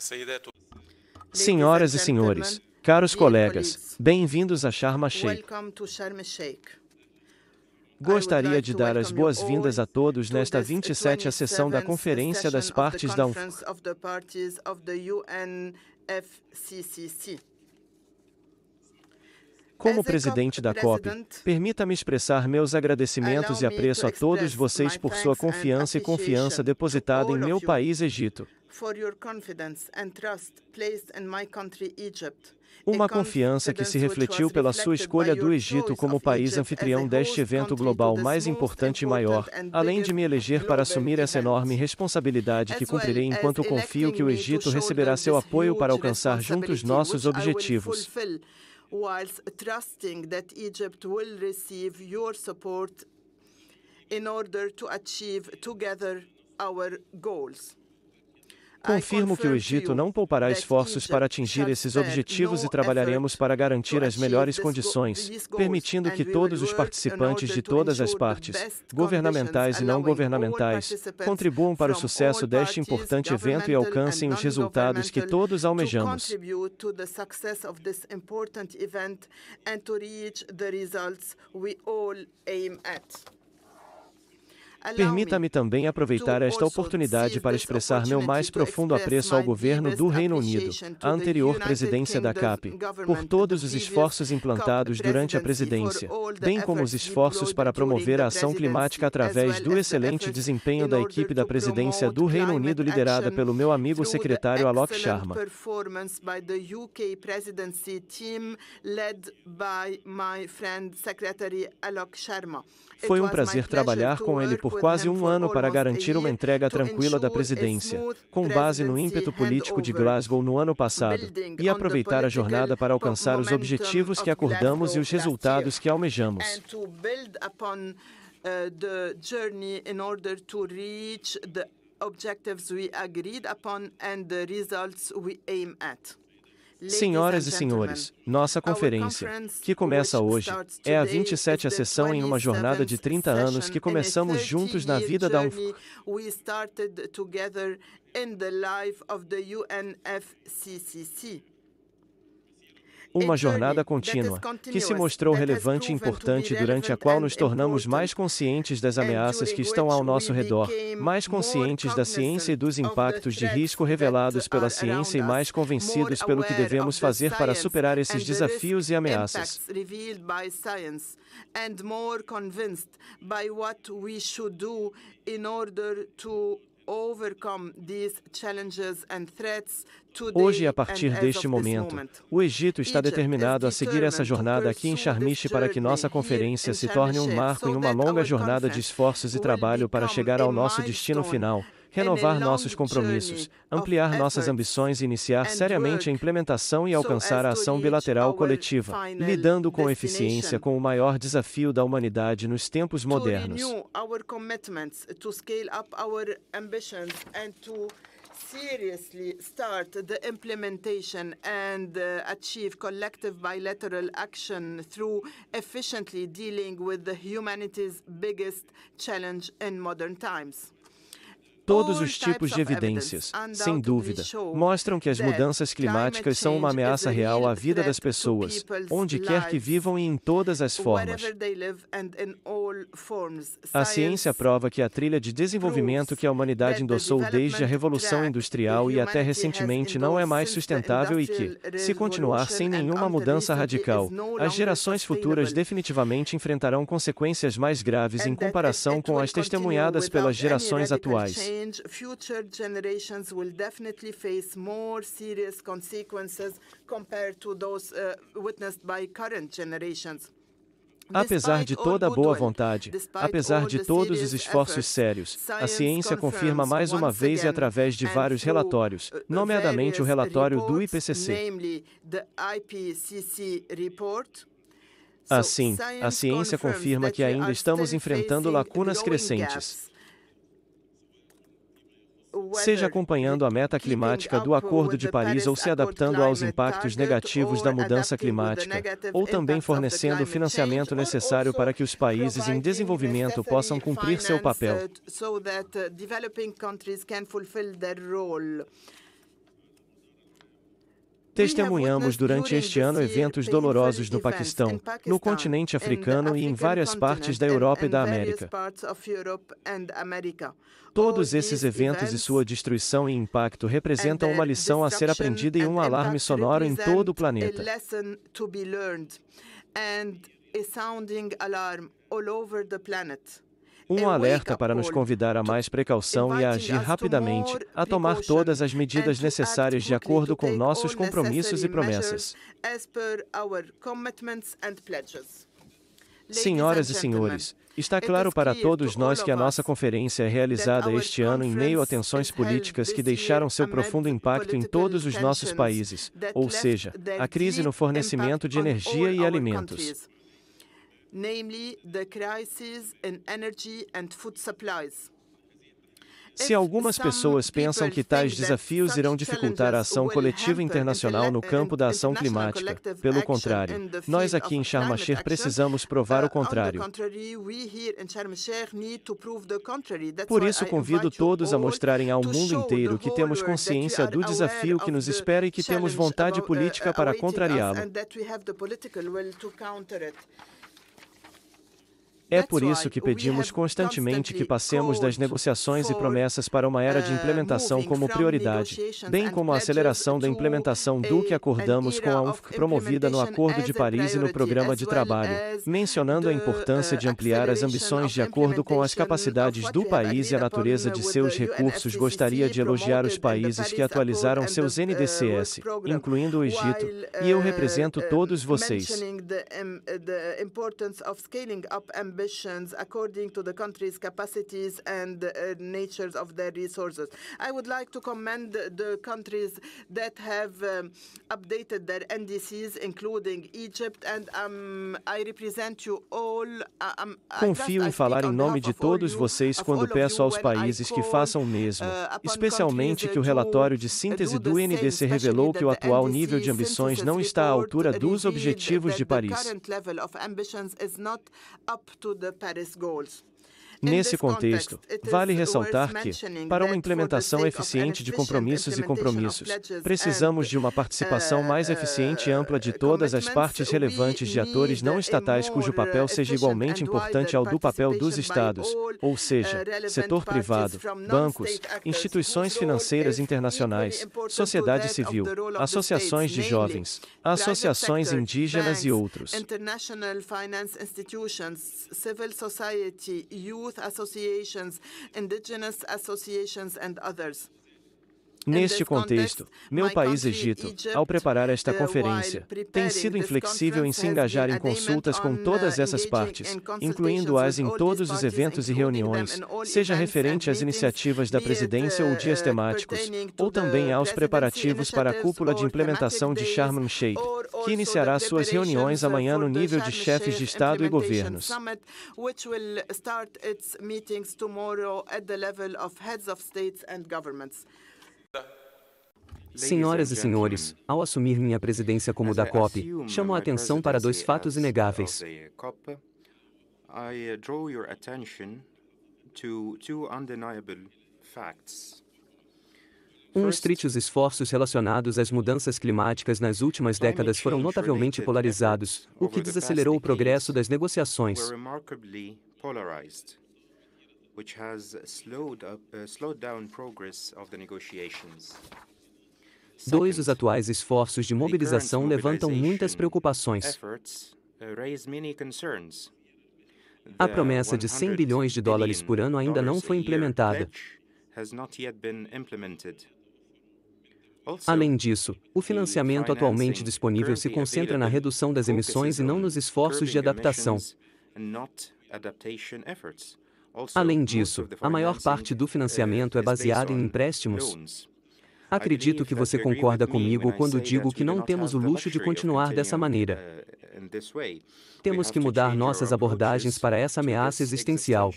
É Senhoras e senhores, caros colegas, bem-vindos a Sharm el-Sheikh. Gostaria de dar as boas-vindas a todos nesta 27 sessão da Conferência das Partes da UNFCCC. Como presidente da COP, permita-me expressar meus agradecimentos e apreço a todos vocês por sua confiança e confiança depositada em meu país, Egito. Uma confiança que se refletiu pela sua escolha do Egito como país anfitrião deste evento global mais importante e maior, além de me eleger para assumir essa enorme responsabilidade que cumprirei enquanto confio que o Egito receberá seu apoio para alcançar juntos nossos objetivos. whilst trusting that Egypt will receive your support in order to achieve together our goals. Confirmo que o Egito não poupará esforços para atingir esses objetivos e trabalharemos para garantir as melhores condições, permitindo que todos os participantes de todas as partes, governamentais e não governamentais, contribuam para o sucesso deste importante evento e alcancem os resultados que todos almejamos. we all aim at. Permita-me também aproveitar esta oportunidade para expressar meu mais profundo apreço ao governo do Reino Unido, à anterior presidência da CAP, por todos os esforços implantados durante a presidência, bem como os esforços para promover a ação climática através do excelente desempenho da equipe da presidência do Reino Unido liderada pelo meu amigo secretário Alok Sharma. Foi um prazer trabalhar com ele por por quase um ano para garantir uma entrega tranquila da presidência, com base no ímpeto político de Glasgow no ano passado, e aproveitar a jornada para alcançar os objetivos que acordamos e os resultados que almejamos. Uh, objectives we agreed upon and the results we aim at. Senhoras e senhores, nossa conferência, que começa hoje, é a 27 a sessão em uma jornada de 30 anos que começamos juntos na vida da UNFCA. UNFCCC uma jornada contínua, que se mostrou relevante e importante durante a qual nos tornamos mais conscientes das ameaças que estão ao nosso redor, mais conscientes da ciência e dos impactos de risco revelados pela ciência e mais convencidos pelo que devemos fazer para superar esses desafios e ameaças. And more convinced by what we should do in order to Hoje, a partir deste momento, o Egito está determinado a seguir essa jornada aqui em Charmiche para que nossa conferência se torne um marco em uma longa jornada de esforços e trabalho para chegar ao nosso destino final, renovar nossos compromissos, ampliar nossas ambições e iniciar seriamente a implementação e alcançar a ação bilateral coletiva, lidando com eficiência com o maior desafio da humanidade nos tempos modernos. seriously start the implementation and uh, achieve collective bilateral action through efficiently dealing with the humanity's biggest challenge in modern times. Todos os tipos de evidências, sem dúvida, mostram que as mudanças climáticas são uma ameaça real à vida das pessoas, onde quer que vivam e em todas as formas. A ciência prova que a trilha de desenvolvimento que a humanidade endossou desde a Revolução Industrial e até recentemente não é mais sustentável e que, se continuar sem nenhuma mudança radical, as gerações futuras definitivamente enfrentarão consequências mais graves em comparação com as testemunhadas pelas gerações atuais change, future generations will definitely face more serious consequences compared to those uh, witnessed by current generations. Apesar de toda a boa vontade, apesar de todos os esforços sérios, a ciência confirma mais uma vez e através de vários relatórios, uh, nomeadamente o relatório do IPCC. Assim, a ciência confirma que ainda estamos enfrentando lacunas crescentes seja acompanhando a meta climática do Acordo de Paris ou se adaptando aos impactos negativos da mudança climática, ou também fornecendo o financiamento necessário para que os países em desenvolvimento possam cumprir seu papel. Uh, uh, Testemunhamos durante este ano eventos dolorosos no Paquistão, no continente africano e em várias partes da Europa e da América. Todos esses eventos e sua destruição e impacto representam uma lição a ser aprendida e um alarme sonoro em todo o planeta. A sounding alarm all over the planet um alerta para nos convidar a mais precaução e a agir rapidamente, a tomar todas as medidas necessárias de acordo com nossos compromissos e promessas. Senhoras e senhores, está claro para todos nós que a nossa conferência é realizada este ano em meio a tensões políticas que deixaram seu profundo impacto em todos os nossos países, ou seja, a crise no fornecimento de energia e alimentos namely the crisis in energy and food supplies. Se algumas pessoas pensam que tais desafios irão dificultar a ação coletiva internacional no campo da ação climática, pelo contrário, nós aqui em Sharm el precisamos provar uh, o contrário. Por isso, convido todos a mostrarem ao mundo inteiro que temos consciência do desafio que nos espera e que temos vontade uh, política uh, para contrariá-lo. É por isso que pedimos constantemente que passemos das negociações e promessas para uma era de uh, implementação como prioridade, bem como a aceleração da implementação do que acordamos com a UNFCCC promovida no Acordo de Paris e no Programa de Trabalho, mencionando a importância de uh, ampliar as ambições de acordo com as capacidades do país e a natureza de seus recursos. Gostaria de elogiar os países que atualizaram seus NDCs, uh, incluindo o Egito, e eu represento todos vocês ambitions according to the country's capacities and uh, natures of their resources. I would like to commend the countries that have um, updated their NDCs, including Egypt, and um, I represent you all. Uh, um, Confio em falar em nome de todos vocês quando peço aos países que façam uh, o mesmo, especialmente que o relatório de síntese do NDC revelou que o atual nível de ambições não está à altura dos objetivos de Paris. to the Paris goals. Nesse contexto, vale ressaltar que, para uma implementação eficiente de compromissos e compromissos, precisamos de uma participação mais uh, eficiente e ampla de uh, todas as partes relevantes de atores não estatais cujo papel seja igualmente importante ao do papel dos Estados, ou uh, seja, setor privado, bancos, instituições financeiras internacionais, sociedade civil, associações de jovens, associações indígenas e outros. youth associations, indigenous associations, and others. Neste contexto, meu país, Egito, ao preparar esta conferência, tem sido inflexível em se engajar em consultas com uh, todas essas partes, incluindo-as em todos os eventos e reuniões, seja uh, referente às iniciativas da presidência ou uh, dias temáticos, ou também aos preparativos para a cúpula de implementação de Sharm el-Sheikh, que iniciará suas reuniões amanhã no nível de chefes de Estado e governos. Senhoras e senhores, ao assumir minha presidência como da COP, chamo a atenção para dois fatos inegáveis. Uh, um First, os esforços relacionados às mudanças climáticas nas últimas décadas foram notavelmente polarizados, o que desacelerou o progresso das negociações which has slowed, up, uh, slowed down progress of the negotiations. Dois, os atuais esforços de mobilização levantam muitas preocupações. Uh, a promessa de 100 bilhões de dólares por ano ainda não foi implementada. Além disso, o financiamento atualmente disponível se concentra na redução das emissões e não nos esforços de adaptação. Além disso, a maior parte do financiamento é eh, baseada em empréstimos. Acredito que você concorda comigo quando digo que não temos o luxo de continuar dessa maneira. Uh, temos que mudar nossas abordagens para essa ameaça existencial.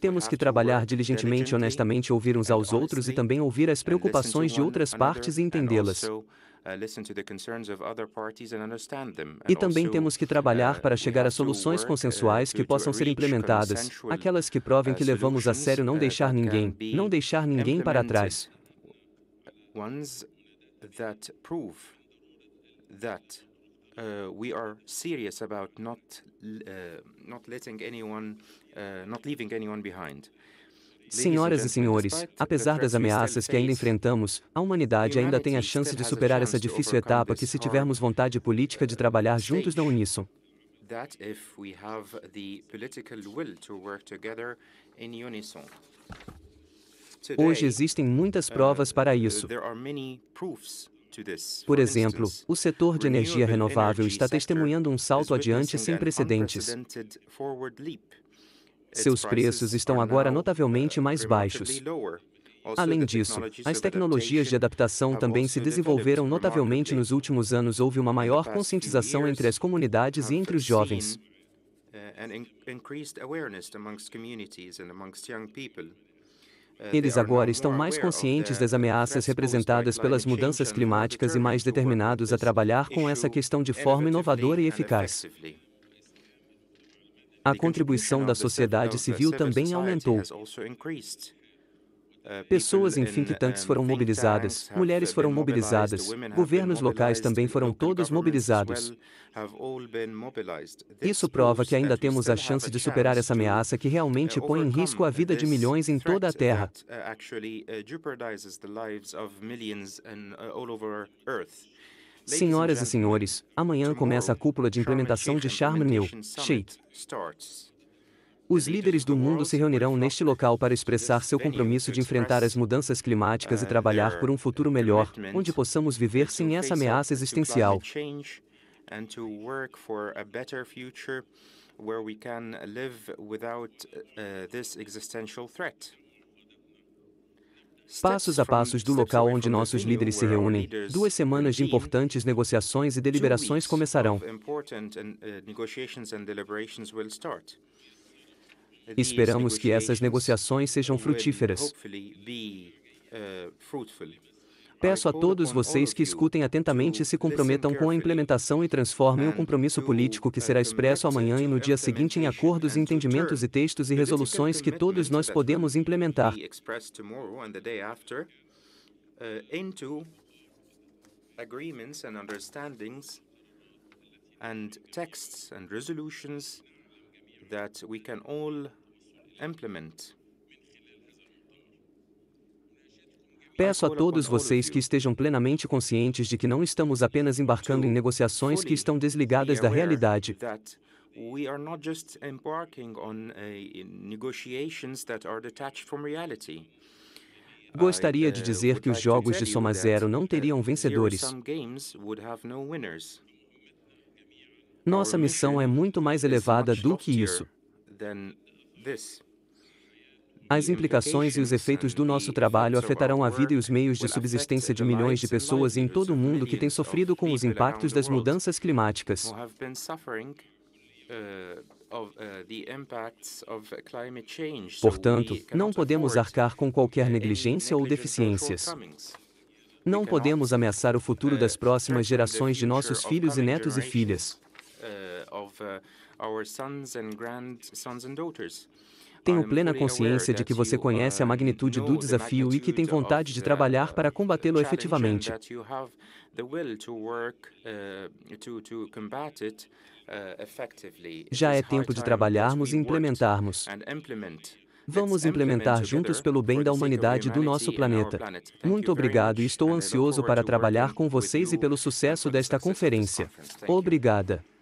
Temos que trabalhar diligentemente e honestamente, ouvir uns aos outros e também ouvir as preocupações de outras partes e entendê-las. Uh, e também temos que trabalhar uh, para chegar a soluções uh, consensuais que possam ser implementadas, aquelas que provem que levamos a sério não deixar ninguém, não deixar ninguém para trás. Uh, we are Senhoras e senhores, apesar das ameaças que ainda enfrentamos, a humanidade ainda tem a chance de superar essa difícil etapa que se tivermos vontade política de trabalhar juntos na uníssono. Hoje existem muitas uh, provas para uh, isso. Por exemplo, o setor de energia renovável está testemunhando um salto adiante sem precedentes. Seus preços estão agora notavelmente uh, mais baixos. Além disso, as tecnologias de adaptação também se desenvolveram notavelmente nos últimos anos. Houve uma maior conscientização entre as comunidades e entre os jovens. Uh, uh, Eles agora estão mais conscientes das ameaças representadas pelas mudanças climáticas e mais determinados a trabalhar com essa questão de forma inovadora e eficaz a contribuição da sociedade civil também aumentou. Uh, Pessoas em think tanks foram mobilizadas, mulheres foram mobilizadas, governos locais também foram todos mobilizados. Isso prova que ainda temos a chance de superar essa ameaça que realmente uh, põe em risco a vida de milhões em toda a Terra. Uh, Senhoras e senhores, amanhã começa a cúpula de implementação de Sharm el Sheikh. Os líderes do mundo se reunirão neste local para expressar seu compromisso de enfrentar as mudanças climáticas e trabalhar por um futuro melhor, onde possamos viver sem essa ameaça existencial. Where we can live without uh, this existential threat. Passos a passos do local onde nossos líderes se reúnem, duas semanas de importantes negociações e deliberações começarão. Uh, Esperamos que essas negociações sejam frutíferas. Peço a todos vocês que escutem atentamente e se comprometam com a implementação e transformem o é, compromisso político que será expresso amanhã e no dia seguinte em acordos, entendimentos e textos e resoluções que todos nós podemos implementar. Uh, agreements and understandings and texts and resolutions that we can all implement. Peço a todos vocês que estejam plenamente conscientes de que não estamos apenas embarcando em negociações que estão desligadas da realidade. Eh, Gostaria de eh, dizer que os jogos de soma zero não eh, teriam vencedores. Nossa missão é muito mais elevada do que isso. As implicações e os efeitos do nosso trabalho afetarão a vida e os meios de subsistência de milhões de pessoas em todo o mundo que têm sofrido com os impactos das mudanças climáticas. Uh, uh, Portanto, não podemos arcar com qualquer negligência ou deficiências. Não podemos ameaçar o futuro das uh, próximas gerações de nossos filhos e netos e filhas tenho plena consciência de que você uh, conhece a magnitude do desafio e que tem vontade de trabalhar para combatê-lo uh, efetivamente. Uh, Já é tempo de trabalharmos e implementarmos. Vamos implementar juntos pelo bem da humanidade do nosso planeta. Muito obrigado e estou ansioso para trabalhar com vocês e pelo sucesso desta conferência. Obrigada.